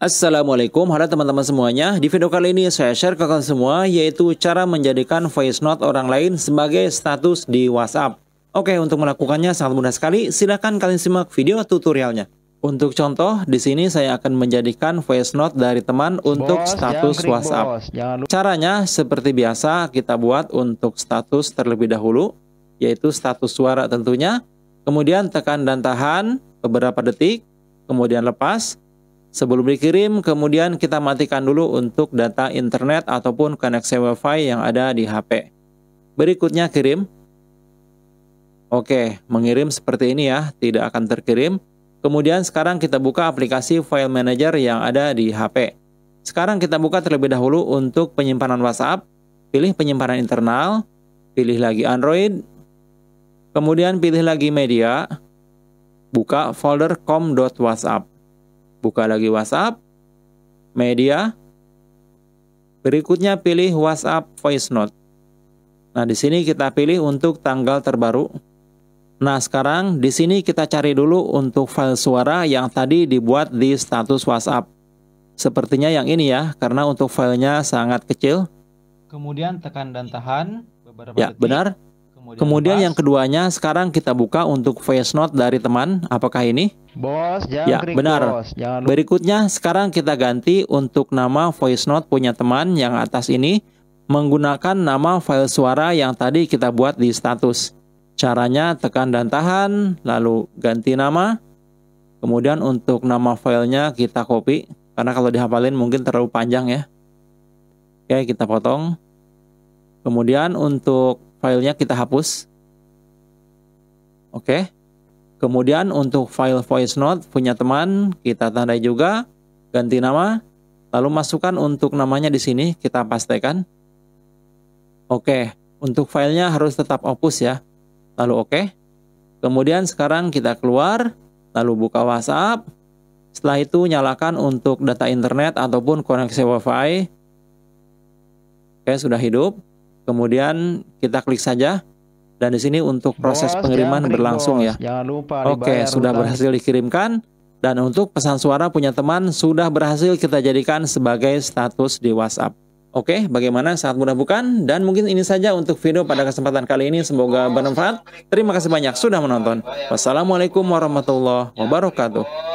Assalamualaikum, halo teman-teman semuanya. Di video kali ini saya share ke kalian semua yaitu cara menjadikan voice note orang lain sebagai status di WhatsApp. Oke, untuk melakukannya sangat mudah sekali. Silahkan kalian simak video tutorialnya. Untuk contoh, di sini saya akan menjadikan voice note dari teman untuk status WhatsApp. Bos, Caranya seperti biasa kita buat untuk status terlebih dahulu, yaitu status suara tentunya. Kemudian tekan dan tahan beberapa detik, kemudian lepas, Sebelum dikirim, kemudian kita matikan dulu untuk data internet ataupun koneksi WiFi yang ada di HP. Berikutnya kirim. Oke, mengirim seperti ini ya, tidak akan terkirim. Kemudian sekarang kita buka aplikasi file manager yang ada di HP. Sekarang kita buka terlebih dahulu untuk penyimpanan WhatsApp. Pilih penyimpanan internal, pilih lagi Android, kemudian pilih lagi media, buka folder com.whatsapp buka lagi WhatsApp, media. Berikutnya pilih WhatsApp voice note. Nah, di sini kita pilih untuk tanggal terbaru. Nah, sekarang di sini kita cari dulu untuk file suara yang tadi dibuat di status WhatsApp. Sepertinya yang ini ya, karena untuk filenya sangat kecil. Kemudian tekan dan tahan beberapa ya, detik. benar. Kemudian, Kemudian yang keduanya sekarang kita buka untuk voice note dari teman. Apakah ini? Bos, jangan ya, krik, benar. Bos. Jangan... Berikutnya sekarang kita ganti untuk nama voice note punya teman yang atas ini menggunakan nama file suara yang tadi kita buat di status. Caranya tekan dan tahan, lalu ganti nama. Kemudian untuk nama filenya kita copy, karena kalau dihafalin mungkin terlalu panjang ya. Oke, kita potong. Kemudian untuk filenya kita hapus. Oke. Kemudian untuk file voice note punya teman kita tandai juga, ganti nama, lalu masukkan untuk namanya di sini kita pastikan. Oke, untuk filenya harus tetap opus ya. Lalu oke. Kemudian sekarang kita keluar, lalu buka WhatsApp. Setelah itu nyalakan untuk data internet ataupun koneksi WiFi. Oke, sudah hidup. Kemudian kita klik saja dan di sini untuk proses bos, pengiriman jangan berlangsung ya. Jangan lupa Oke, sudah utang. berhasil dikirimkan dan untuk pesan suara punya teman sudah berhasil kita jadikan sebagai status di WhatsApp. Oke, bagaimana? Sangat mudah bukan? Dan mungkin ini saja untuk video pada kesempatan kali ini. Semoga bermanfaat. Terima kasih banyak sudah menonton. Wassalamualaikum warahmatullahi wabarakatuh.